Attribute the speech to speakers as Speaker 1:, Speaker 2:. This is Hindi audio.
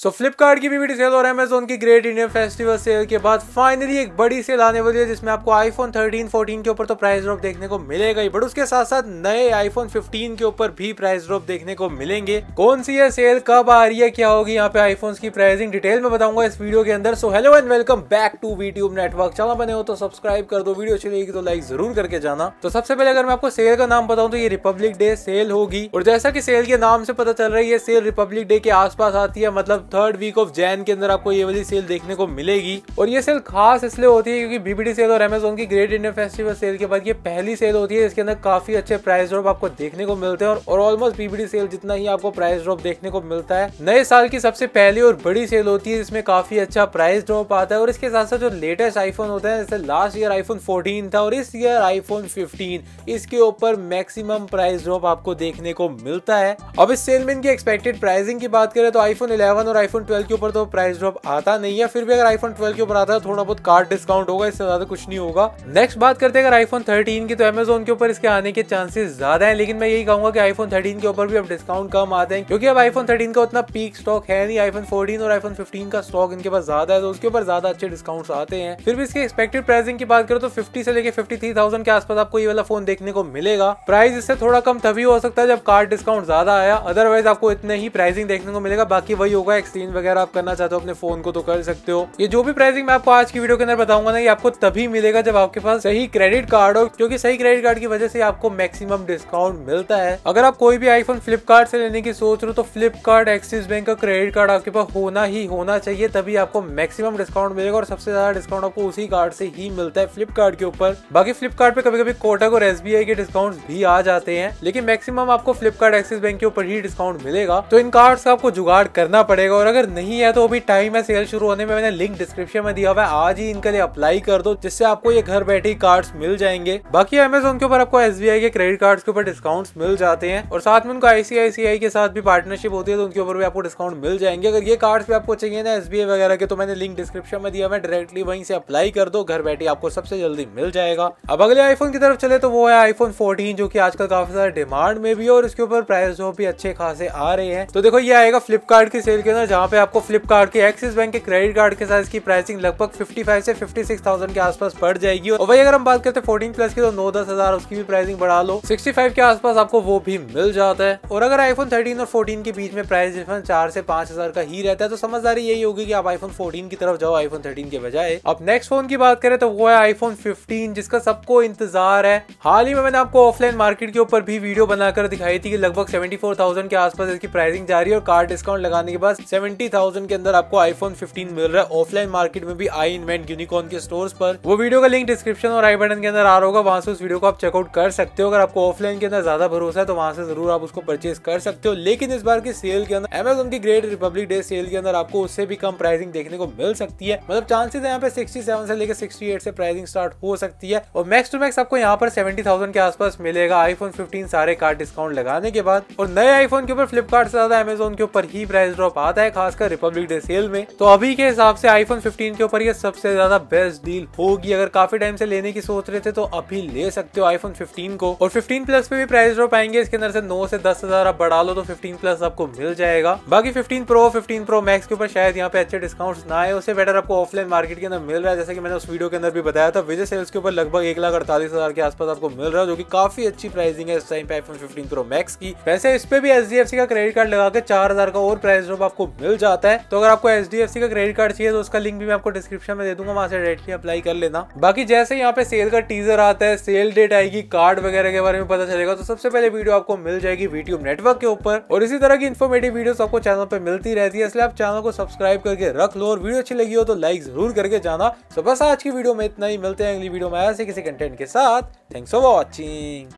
Speaker 1: सो so, फ्लिपकार्ट की भी वीडियो सेल और अमेजोन की ग्रेट इंडियन फेस्टिवल सेल के बाद फाइनली एक बड़ी सेल आने वाली है जिसमें आपको आईफोन 13, 14 के ऊपर तो प्राइस ड्रॉप देखने को मिलेगा ही बट उसके साथ साथ नए आईफोन 15 के ऊपर भी प्राइस ड्रॉप देखने को मिलेंगे कौन सी है सेल कब आ रही है क्या होगी यहाँ पे आईफोन की प्राइसिंग डिटेल में बताऊंगा इस वीडियो के अंदर so hello and welcome back to वीट्यूब नेटवर्क चला बने हो तो सब्सक्राइब कर दो वीडियो अच्छी लगेगी तो लाइक जरूर करके जाना तो सबसे पहले अगर मैं आपको सेल का नाम बताऊँ तो ये रिपब्लिक डे सेल होगी और जैसा की सेल के नाम से पता चल रही है सेल रिपब्लिक डे के आसपास आती है मतलब थर्ड वीक ऑफ जैन के अंदर आपको ये वाली सेल देखने को मिलेगी और ये सेल खास इसलिए होती है क्योंकि बीबीडी सेल और अमेजोन की ग्रेट इंडियन फेस्टिवल सेल के बाद ये पहली सेल होती है इसके अंदर काफी अच्छे प्राइस ड्रॉप आपको देखने को मिलते हैं और ऑलमोस्ट बीबीडी सेल जितना ही आपको प्राइस ड्रॉप देखने को मिलता है नए साल की सबसे पहली और बड़ी सेल होती है जिसमें काफी अच्छा प्राइस ड्रॉप आता है और इसके साथ साथ जो लेटेस्ट आईफोन होता है जैसे लास्ट ईयर आईफोन फोर्टीन था और इस ईयर आईफोन फिफ्टीन इसके ऊपर मैक्सिमम प्राइस ड्रॉप आपको देखने को मिलता है अब इस सेल में इनकी एक्सपेक्टेड प्राइसिंग की बात करें तो आईफोन इलेवन और और आईफोन 12 के ऊपर तो प्राइस ड्रॉप आता नहीं है फिर भी अगर आईफोन 12 के ऊपर आता है थोड़ा बहुत कार्ड डिस्काउंट होगा इससे ज्यादा कुछ नहीं होगा नेक्स्ट बात करते हैं अगर आईफोन 13 की तो अमेजोन के ऊपर इसके आने के चांसेस ज्यादा है लेकिन मैं यही कहूंगा कि आईफोन थर्टीन के ऊपर भी अब डिस्काउंट कम आते हैं क्योंकि अब आईफोन थर्टीन का उतना पीक स्टॉक है नहीं आईफोन फोर्टीन और आईफोन फिफ्टीन का स्टॉक इनके पास ज्यादा है तो उसके ऊपर ज्यादा अच्छे डिस्काउंट आते हैं फिर भी इसके एक्सपेक्टेड प्राइसिंग की बात करो तो फिफ्टी से लेकर फिफ्टी थ्री थाउजेंड के आसपास आपको ये वाला फोन देखने को मिलेगा प्राइस इससे थोड़ा कम तभी हो सकता है जब कार्ड डिस्काउंट ज्यादा आया अदरवाइज आपको इतने ही प्राइसिंग देखने को मिलेगा बाकी वही होगा एक्सचेंज वगैरह आप करना चाहते हो अपने फोन को तो कर सकते हो ये जो भी प्राइसिंग मैं आपको आज की वीडियो के अंदर बताऊंगा ना ये आपको तभी मिलेगा जब आपके पास सही क्रेडिट कार्ड हो क्योंकि सही क्रेडिट कार्ड की वजह से आपको मैक्सिमम डिस्काउंट मिलता है अगर आप कोई भी आईफोन फ्लिपकार्ट से लेने की सोच रहे हो तो फ्लिपकार्ट एक्सिस बैंक का क्रेडिट कार्ड आपके पास होना ही होना चाहिए तभी आपको मैक्सिमम डिस्काउंट मिलेगा और सबसे ज्यादा डिस्काउंट आपको उसी कार्ड से ही मिलता है फ्लिपकार्ट के ऊपर बाकी फ्लिपकार्ट पे कभी कभी कोटक और एस के डिस्काउंट भी आ जाते हैं लेकिन मैक्सिमम आपको फ्लिपकार्ट एक्सिस बैंक के ऊपर ही डिस्काउंट मिलेगा तो इन कार्ड का आपको जुगाड़ करना पड़ेगा और अगर नहीं है तो अभी टाइम है सेल शुरू होने में मैंने लिंक डिस्क्रिप्शन में दिया हुआ है आज ही इनके लिए अप्लाई कर दो जिससे आपको ये घर बैठे कार्ड्स मिल जाएंगे बाकी अमेजोन के ऊपर आपको एस के क्रेडिट कार्ड के ऊपर डिस्काउंट मिल जाते हैं और साथ में उनको आईसीआईसीआई के साथ भी पार्टनरशिप होती है तो उनके ऊपर भी आपको डिस्काउंट मिल जाएंगे अगर ये कार्ड भी आपको चाहिए ना एस वगैरह के तो मैंने लिंक डिस्क्रिप्शन में दिया मैं डायरेक्टली वहीं से अप्लाई कर दो घर बैठे आपको सबसे जल्दी मिल जाएगा अब अगले आईफोन की तरफ चले तो वो है आईफोन फोर्टीन जो की आजकल काफी सारे डिमांड में भी और इसके ऊपर प्राइस जो भी अच्छे खासे आ रहे हैं तो देखो ये आएगा फ्लिपकार्ट की सेल के अंदर है जहाँ पे आपको फ्लिपकार्ट के एक्सिस बैंक के क्रेडिट कार्ड के साथ इसकी प्राइसिंग लगभग 55 से 56000 के आसपास पड़ जाएगी और वही अगर हम बात करते हैं 14 प्लस की तो नौ दस हजार उसकी भी प्राइसिंग बढ़ा लो 65 के आसपास आपको वो भी मिल जाता है और अगर आईफोन थर्टीन और फोर्टीन के बीच में प्राइस डिफरेंस चार से पांच हजार का ही रहता है तो समझदारी यही होगी की आप आईफोन फोर्टीन की तरफ जाओ आईफोन थर्टीन के बजाय अब नेक्स्ट फोन की बात करें तो वो है आईफोन फिफ्टीन जिसका सबको इंतजार है हाल ही में मैंने आपको ऑफलाइन मार्केट के ऊपर भी वीडियो बनाकर दिखाई थी कि लगभग सेवेंटी के आसपास इसकी प्राइसिंग जा रही है और कार्ड डिस्काउंट लगाने के बाद सेवेंटी थाउजेंड के अंदर आपको आईफोन फिफ्टीन मिल रहा है ऑफलाइन मार्केट में भी आई इन्वेंट यूनिकॉन के स्टोर पर वो वीडियो का लिंक डिस्क्रिप्शन और आई बटन के अंदर आ रहा होगा वहां से उस वीडियो को आप चेकआउट कर सकते हो अगर आपको ऑफलाइन के अंदर ज्यादा भरोसा है तो वहां से जरूर आप उसको परचेज कर सकते हो लेकिन इस बार की सेल के अंदर एमेजोन की ग्रेट रिपब्लिक डे सेल के अंदर आपको उससे भी कम प्राइसिंग देखने को मिल सकती है मतलब चांसेस है यहाँ पे सिक्सटी से लेकर सिक्सटी से प्राइसिंग स्टार्ट हो सकती है और मैक्स टू मैक्स आपको यहाँ पर सेवेंटी के आसपास मिलेगा आईफोन फिफ्टीन सारे कार्ड डिस्काउंट लगाने के बाद और नए आईफोन के ऊपर फ्लिपकार्ट से ज्यादा एमेजोन के ऊपर ही प्राइस ड्रॉप आता है है खासकर रिपब्लिक डे सेल में तो अभी के हिसाब से आईफोन 15 के ऊपर ये सबसे ज्यादा बेस्ट डील होगी अगर काफी टाइम से लेने की सोच रहे थे तो अभी ले सकते हो आईफोन 15 को और 15 प्लस पे भी प्राइस ड्रॉप आएंगे इसके अंदर से 9 से दस हजार आप बढ़ा लो तो 15 प्लस आपको मिल जाएगा बाकी 15 प्रो 15 प्रो मैक्स के ऊपर शायद यहाँ पे अच्छे डिस्काउंट ना आए उससे बेटर आपको ऑफलाइन मार्केट के अंदर मिल रहा है जैसे कि मैंने उस वीडियो के अंदर भी बताया था विजय सेल्स के ऊपर लगभग एक लाख अड़तालीस हजार के आसपास आपको मिल रहा है जो की काफी अच्छी प्राइसिंग है इस टाइम पे आईफोन फिफ्टीन प्रो मैक्स की वैसे इस पे भी एच का क्रेडिट कार्ड लगा के चार का और प्राइस ड्रॉप आपको मिल जाता है तो अगर आपको एच का क्रेडिट कार्ड चाहिए तो उसका लिंक भी मैं आपको डिस्क्रिप्शन में दे दूंगा वहां से डायरेक्टली अप्लाई कर लेना बाकी जैसे यहाँ पे सेल का टीजर आता है सेल डेट आएगी कार्ड वगैरह के बारे में पता चलेगा तो सबसे पहले वीडियो आपको मिल जाएगी वीट्यूब नेटवर्क के ऊपर और इसी तरह की इन्फॉर्मेटिव वीडियो आपको चैनल पर मिलती रहती है इसलिए आप चैनल को सब्सक्राइब करके रख लो और वीडियो अच्छी लगी हो तो लाइक जरूर करके जाना तो बस आज की वीडियो में इतना ही मिलते हैं अगली वीडियो में ऐसे किसी कंटेंट के साथ थैंक्स फॉर वॉचिंग